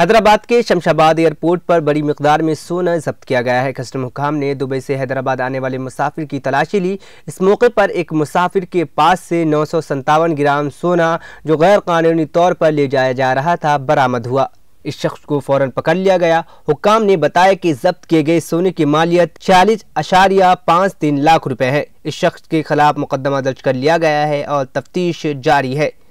हैदराबाद के शमशाबाद एयरपोर्ट पर बड़ी मकदार में सोना जब्त किया गया है कस्टम हुकाम ने दुबई से हैदराबाद आने वाले मुसाफिर की तलाशी ली इस मौके पर एक मुसाफिर के पास से नौ ग्राम सोना जो गैर कानूनी तौर पर ले जाया जा रहा था बरामद हुआ इस शख्स को फौरन पकड़ लिया गया हुकाम ने बताया कि जब्त किए गए सोने की मालियत छियालीस अशारिया पाँच तीन लाख रुपए है इस शख्स के खिलाफ मुकदमा दर्ज कर लिया गया है और तफ्तीश जारी है